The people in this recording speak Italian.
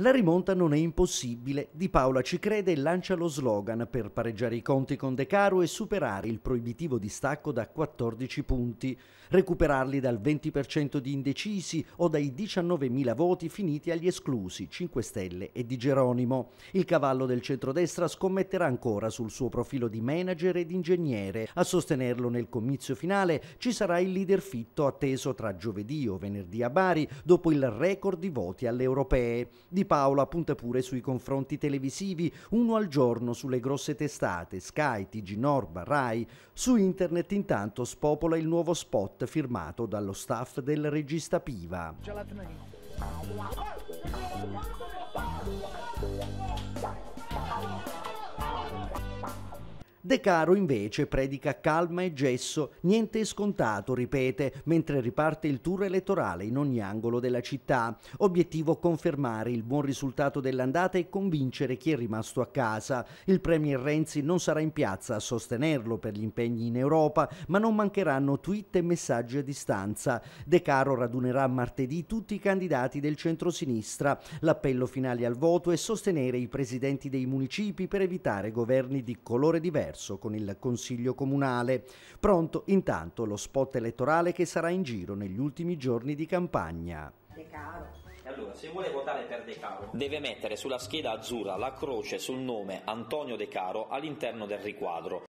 La rimonta non è impossibile. Di Paola ci crede e lancia lo slogan per pareggiare i conti con De Caro e superare il proibitivo distacco da 14 punti, recuperarli dal 20% di indecisi o dai 19.000 voti finiti agli esclusi 5 Stelle e Di Geronimo. Il cavallo del centrodestra scommetterà ancora sul suo profilo di manager ed ingegnere. A sostenerlo nel comizio finale ci sarà il leader fitto atteso tra giovedì o venerdì a Bari dopo il record di voti alle europee. Di Paola punta pure sui confronti televisivi, uno al giorno sulle grosse testate Sky, TG Norba, Rai. Su internet intanto spopola il nuovo spot firmato dallo staff del regista Piva. Gelatina. De Caro invece predica calma e gesso, niente è scontato, ripete, mentre riparte il tour elettorale in ogni angolo della città. Obiettivo confermare il buon risultato dell'andata e convincere chi è rimasto a casa. Il premier Renzi non sarà in piazza a sostenerlo per gli impegni in Europa, ma non mancheranno tweet e messaggi a distanza. De Caro radunerà martedì tutti i candidati del centrosinistra. L'appello finale al voto è sostenere i presidenti dei municipi per evitare governi di colore diverso converso con il Consiglio Comunale. Pronto intanto lo spot elettorale che sarà in giro negli ultimi giorni di campagna. De caro. Allora, se vuole votare per De Caro, deve mettere sulla scheda azzurra la croce sul nome Antonio De Caro all'interno del riquadro.